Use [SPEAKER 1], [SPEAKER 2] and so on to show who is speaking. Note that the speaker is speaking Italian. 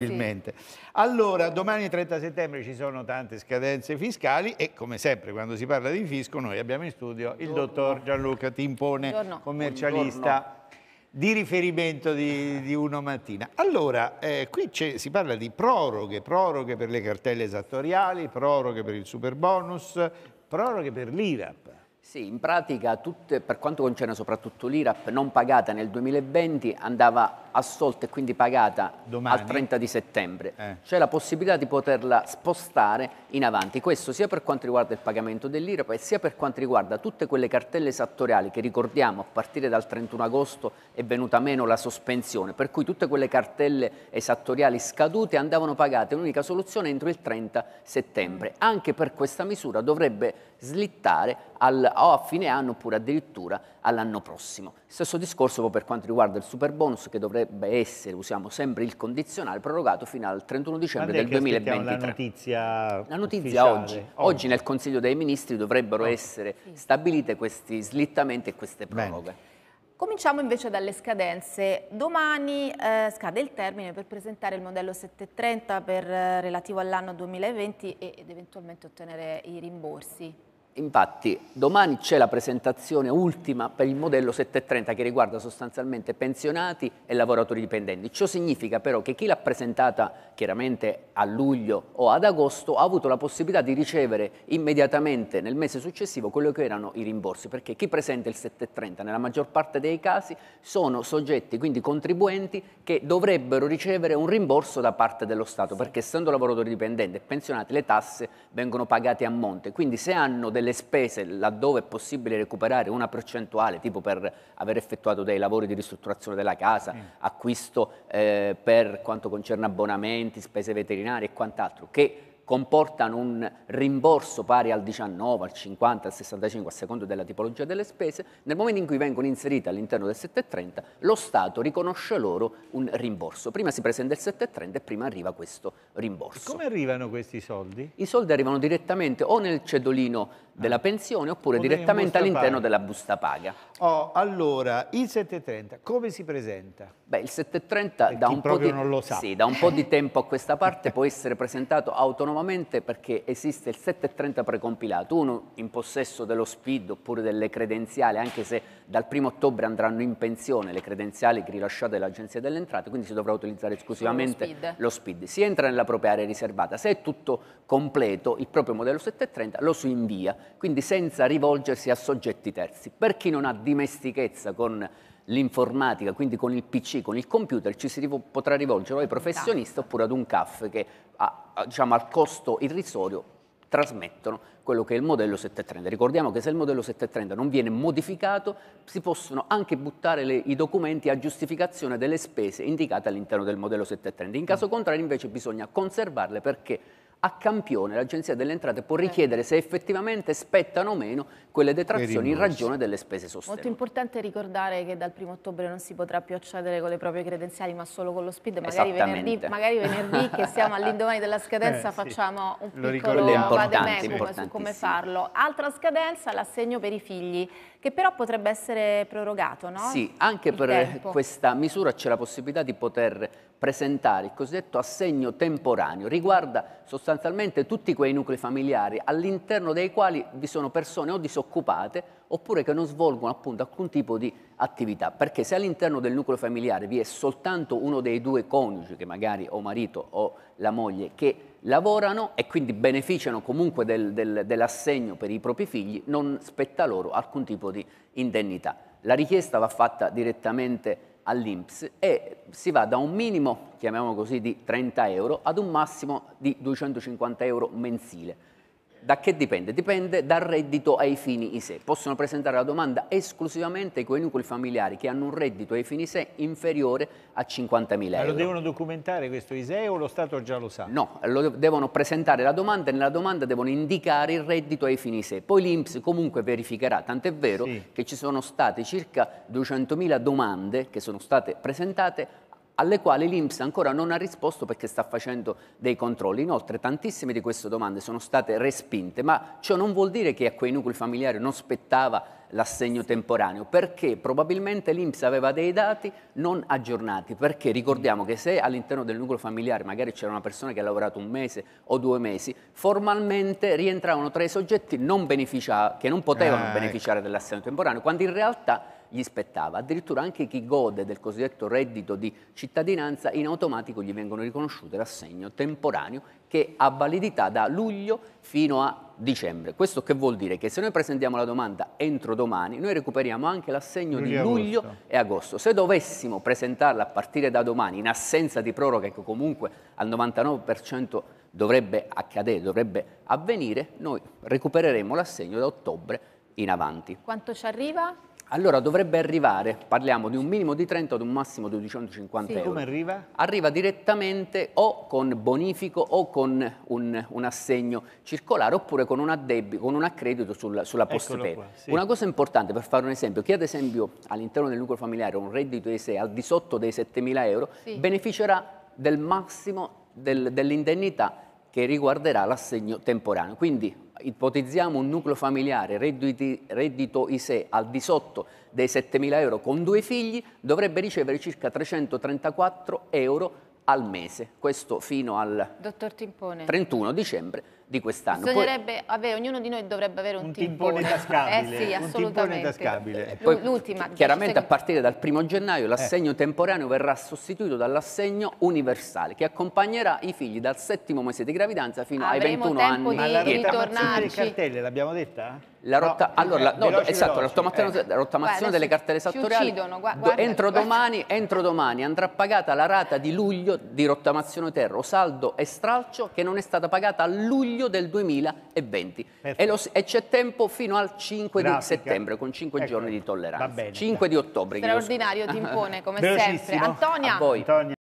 [SPEAKER 1] Probabilmente. Sì. Allora, domani 30 settembre ci sono tante scadenze fiscali e come sempre quando si parla di fisco noi abbiamo in studio il dottor Gianluca Timpone, Buongiorno. commercialista Buongiorno. di riferimento di, di, Uno Mattina. Allora, eh, qui si parla di proroghe, proroghe per le cartelle esattoriali, proroghe per il super bonus, proroghe per l'IRAP. Sì, in pratica tutte, per quanto concerne soprattutto l'IRAP non pagata nel 2020 andava assolta e quindi pagata Domani. al 30 di settembre. Eh. C'è la possibilità di poterla spostare in avanti. Questo sia per quanto riguarda il pagamento dell'IRAP e sia per quanto riguarda tutte quelle cartelle esattoriali che ricordiamo a partire dal 31 agosto è venuta meno la sospensione, per cui tutte quelle cartelle esattoriali scadute andavano pagate l'unica soluzione entro il 30 settembre. Anche per questa misura dovrebbe slittare al, o a fine anno oppure addirittura all'anno prossimo. Stesso discorso per quanto riguarda il super bonus che dovrebbe dovrebbe essere, usiamo sempre il condizionale, prorogato fino al 31 dicembre del 2023. La notizia, la notizia oggi. oggi. oggi. nel Consiglio dei Ministri dovrebbero oggi. essere stabilite questi slittamenti e queste proroghe. Bene. Cominciamo invece dalle scadenze. Domani eh, scade il termine per presentare il modello 730 per, eh, relativo all'anno 2020 ed eventualmente ottenere i rimborsi. Infatti domani c'è la presentazione ultima per il modello 730 che riguarda sostanzialmente pensionati e lavoratori dipendenti. Ciò significa però che chi l'ha presentata chiaramente a luglio o ad agosto ha avuto la possibilità di ricevere immediatamente nel mese successivo quello che erano i rimborsi, perché chi presenta il 730 nella maggior parte dei casi sono soggetti, quindi contribuenti, che dovrebbero ricevere un rimborso da parte dello Stato, perché essendo lavoratori dipendenti e pensionati le tasse vengono pagate a monte, quindi se hanno delle delle spese, laddove è possibile recuperare una percentuale, tipo per aver effettuato dei lavori di ristrutturazione della casa, mm. acquisto eh, per quanto concerne abbonamenti, spese veterinarie e quant'altro, che comportano un rimborso pari al 19, al 50, al 65 a seconda della tipologia delle spese, nel momento in cui vengono inserite all'interno del 730 lo Stato riconosce loro un rimborso. Prima si presenta il 730 e prima arriva questo rimborso. E come arrivano questi soldi? I soldi arrivano direttamente o nel cedolino della ah. pensione oppure direttamente all'interno della busta paga. Oh, allora, il 730 come si presenta? Beh, il 730 da un, di, sì, da un, po di, tempo a questa parte può essere presentato autonomamente perché esiste il 730 precompilato, uno in possesso dello SPID oppure delle credenziali, anche se dal 1 ottobre andranno in pensione le credenziali rilasciate dall'Agenzia delle Entrate, quindi si dovrà utilizzare esclusivamente lo SPID. lo SPID. Si entra nella propria area riservata, se è tutto completo, il proprio modello 730 lo si invia quindi senza rivolgersi a soggetti terzi. Per chi non ha dimestichezza con l'informatica, quindi con il PC, con il computer, ci si potrà rivolgere o ai professionisti esatto. oppure ad un CAF che ha, diciamo, al costo irrisorio trasmettono quello che è il modello 730. Ricordiamo che se il modello 730 non viene modificato si possono anche buttare le, i documenti a giustificazione delle spese indicate all'interno del modello 730. In caso mm. contrario invece bisogna conservarle perché a campione l'Agenzia delle Entrate può eh. richiedere se effettivamente spettano o meno quelle detrazioni in ragione delle spese sostenute. Molto importante ricordare che dal 1 ottobre non si potrà più accedere con le proprie credenziali ma solo con lo SPID, magari venerdì, magari venerdì che siamo all'indomani della scadenza eh, facciamo sì. un piccolo vademecum su come farlo. Altra scadenza l'assegno per i figli che però potrebbe essere prorogato, no? Sì, anche Il per tempo. questa misura c'è la possibilità di poter presentare il cosiddetto assegno temporaneo, riguarda sostanzialmente sostanzialmente tutti quei nuclei familiari all'interno dei quali vi sono persone o disoccupate oppure che non svolgono appunto alcun tipo di attività, perché se all'interno del nucleo familiare vi è soltanto uno dei due coniugi, che magari o marito o la moglie, che lavorano e quindi beneficiano comunque del, del, dell'assegno per i propri figli, non spetta loro alcun tipo di indennità. La richiesta va fatta direttamente all'Inps e si va da un minimo, chiamiamolo così, di 30 euro ad un massimo di 250 euro mensile. Da che dipende? Dipende dal reddito ai fini ISE. Possono presentare la domanda esclusivamente quei nuclei familiari che hanno un reddito ai fini ISE inferiore a 50.000 euro. Ma lo devono documentare questo ISE o lo Stato già lo sa? No, lo devono presentare la domanda e nella domanda devono indicare il reddito ai fini ISE. Poi l'Inps comunque verificherà, tant'è vero sì. che ci sono state circa 200.000 domande che sono state presentate alle quali l'Inps ancora non ha risposto perché sta facendo dei controlli. Inoltre tantissime di queste domande sono state respinte, ma ciò non vuol dire che a quei nuclei familiari non spettava l'assegno temporaneo, perché probabilmente l'Inps aveva dei dati non aggiornati, perché ricordiamo che se all'interno del nucleo familiare magari c'era una persona che ha lavorato un mese o due mesi, formalmente rientravano tra i soggetti non che non potevano ah, beneficiare ecco. dell'assegno temporaneo, quando in realtà gli spettava. Addirittura anche chi gode del cosiddetto reddito di cittadinanza in automatico gli vengono riconosciute l'assegno temporaneo che ha validità da luglio fino a dicembre. Questo che vuol dire? Che se noi presentiamo la domanda entro domani, noi recuperiamo anche l'assegno di luglio agosto. e agosto. Se dovessimo presentarla a partire da domani, in assenza di proroga che comunque al 99% dovrebbe accadere, dovrebbe avvenire, noi recupereremo l'assegno da ottobre in avanti. Quanto ci arriva? Allora dovrebbe arrivare, parliamo di un minimo di 30 o un massimo di 250 sì, euro. Come arriva? Arriva direttamente o con bonifico o con un, un assegno circolare oppure con un, addebbi, con un accredito sulla, sulla postpay. Sì. Una cosa importante per fare un esempio, chi ad esempio all'interno del nucleo familiare ha un reddito di 6 al di sotto dei 7.000 euro sì. beneficerà del massimo del, dell'indennità che riguarderà l'assegno temporaneo. Quindi ipotizziamo un nucleo familiare redditi, reddito ISE al di sotto dei 7.000 euro con due figli, dovrebbe ricevere circa 334 euro al mese, questo fino al 31 dicembre di quest'anno. Bisognerebbe Poi, avere, ognuno di noi dovrebbe avere un, un timpone tascabile. Eh sì, assolutamente. L'ultima. Chiaramente a partire dal primo gennaio eh. l'assegno eh. temporaneo verrà sostituito dall'assegno universale che accompagnerà i figli dal settimo mese di gravidanza fino Avremo ai 21 anni. Ma la rottamazione delle cartelle l'abbiamo detta? La rotta, no, allora, eh, no, veloci, esatto, veloci, eh. la rottamazione, eh. delle cartelle esattoriali uccidono, guarda, entro, guarda. entro domani andrà pagata la rata di luglio di rottamazione terro, saldo e stralcio che non è stata pagata a luglio luglio del 2020 e, lo, e, c'è tempo fino al 5 Grafica. di settembre con 5 ecco. giorni di tolleranza. 5 di ottobre. Straordinario, ti impone come sempre. Antonia.